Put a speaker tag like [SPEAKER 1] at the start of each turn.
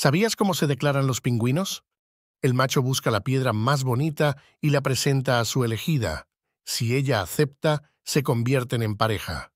[SPEAKER 1] ¿Sabías cómo se declaran los pingüinos? El macho busca la piedra más bonita y la presenta a su elegida. Si ella acepta, se convierten en pareja.